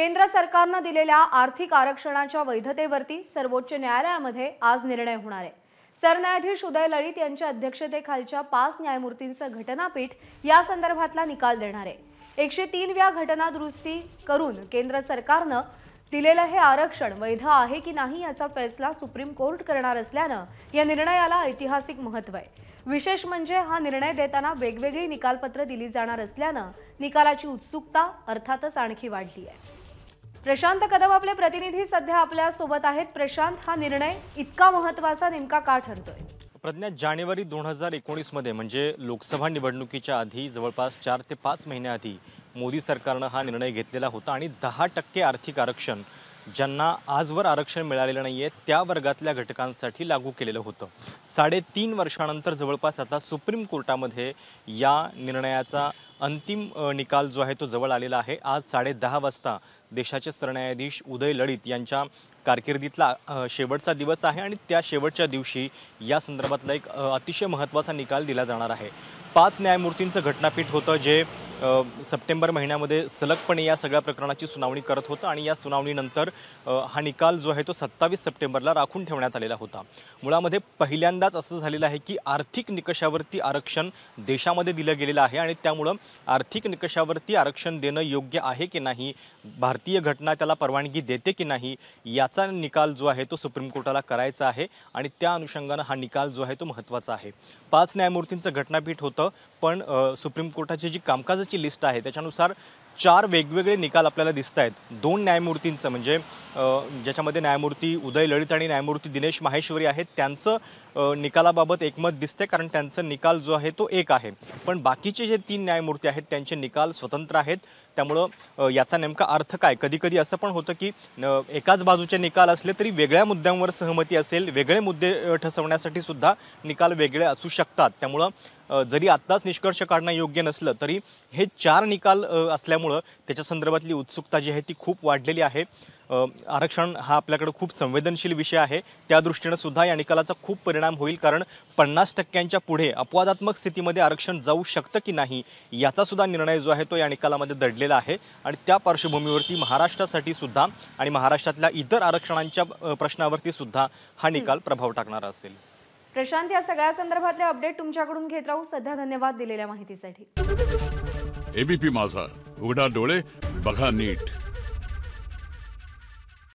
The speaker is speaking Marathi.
केंद्र सरकारनं दिलेल्या आर्थिक आरक्षणाच्या वैधतेवरती सर्वोच्च न्यायालयामध्ये आज निर्णय होणार आहे सरन्यायाधीश उदय लळित यांच्या अध्यक्षतेखालच्या पाच न्यायमूर्तींचं घटनापीठ या संदर्भातला निकाल देणार आहे एकशे तीन व्या घटना दुरुस्ती करून केंद्र सरकारनं दिलेलं हे आरक्षण वैध आहे की नाही याचा फैसला सुप्रीम कोर्ट करणार असल्यानं या निर्णयाला ऐतिहासिक महत्त्व आहे विशेष म्हणजे हा निर्णय देताना वेगवेगळी निकालपत्र दिली जाणार असल्यानं निकालाची उत्सुकता अर्थातच आणखी वाढली आहे प्रशांत कदम आपले प्रतिनिधी सध्या आपल्या सोबत आहेत प्रशांत हा निर्णय इतका महत्वाचा नेमका का ठरतोय प्रज्ञा जानेवारी दोन हजार मध्ये म्हणजे लोकसभा निवडणुकीच्या आधी जवळपास चार ते पाच महिन्याआधी मोदी सरकारनं हा निर्णय घेतलेला होता आणि दहा टक्के आर्थिक आरक्षण ज्यांना आजवर आरक्षण मिळालेलं नाही आहे त्या वर्गातल्या घटकांसाठी लागू केलेलं होतं साडेतीन वर्षानंतर जवळपास आता सुप्रीम कोर्टामध्ये या निर्णयाचा अंतिम निकाल जो आहे तो जवळ आलेला आहे आज साडे दहा वाजता देशाचे सरन्यायाधीश उदय लळित यांच्या कारकिर्दीतला शेवटचा दिवस आहे आणि त्या शेवटच्या दिवशी या संदर्भातला एक अतिशय महत्त्वाचा निकाल दिला जाणार आहे पाच न्यायमूर्तींचं घटनापीठ होतं जे सप्टेंबर महिन्यामध्ये सलगपणे या सगळ्या प्रकरणाची सुनावणी करत होतं आणि या सुनावणीनंतर हा निकाल जो आहे तो सत्तावीस सप्टेंबरला राखून ठेवण्यात आलेला होता मुळामध्ये पहिल्यांदाच असं झालेलं आहे की आर्थिक निकषावरती आरक्षण देशामध्ये दिलं गेलेलं आहे आणि त्यामुळं आर्थिक निकषावरती आरक्षण देणं योग्य आहे की नाही भारतीय घटना त्याला परवानगी देते की नाही याचा निकाल जो आहे तो सुप्रीम कोर्टाला करायचा आहे आणि त्या अनुषंगानं हा निकाल जो आहे तो महत्त्वाचा आहे पाच न्यायमूर्तींचं घटनापीठ होतं पण सुप्रीम कोर्टाची जी कामकाज ची लिस्ट आहे त्याच्यानुसार चार वेगवेगळे निकाल आपल्याला दिसत आहेत दोन न्यायमूर्तींचं म्हणजे ज्याच्यामध्ये न्यायमूर्ती उदय ललित आणि न्यायमूर्ती दिनेश माहेश्वरी आहेत त्यांचं निकालाबाबत एकमत दिसते कारण त्यांचा निकाल जो आहे तो एक आहे पण बाकीचे जे तीन न्यायमूर्ती आहेत त्यांचे निकाल स्वतंत्र आहेत त्यामुळं याचा नेमका अर्थ काय कधी कधी असं पण होतं की एकाच बाजूचे निकाल असले तरी वेगळ्या मुद्द्यांवर सहमती असेल वेगळे मुद्दे ठसवण्यासाठी सुद्धा निकाल वेगळे असू शकतात त्यामुळं जरी आत्ताच निष्कर्ष काढणं योग्य नसलं तरी हे चार निकाल असल्यामुळं त्याच्या संदर्भातली उत्सुकता जी आहे ती खूप वाढलेली आहे आरक्षण हा आपल्याकडे खूप संवेदनशील विषय आहे त्या दृष्टीनं सुद्धा या निकालाचा खूप परिणाम होईल कारण पन्नास टक्क्यांच्या पुढे अपवादात्मक स्थितीमध्ये आरक्षण जाऊ शकतं की नाही याचा सुद्धा निर्णय जो आहे तो या निकालामध्ये दडलेला आहे आणि त्या पार्श्वभूमीवरती महाराष्ट्रासाठी सुद्धा आणि महाराष्ट्रातल्या इतर आरक्षणांच्या प्रश्नावरती सुद्धा हा निकाल प्रभाव टाकणारा असेल प्रशांत या सगळ्या संदर्भातले अपडेट तुमच्याकडून घेत राहू सध्या धन्यवाद दिलेल्या माहितीसाठी एबीपी माझा उघडा डोळे बघा नीट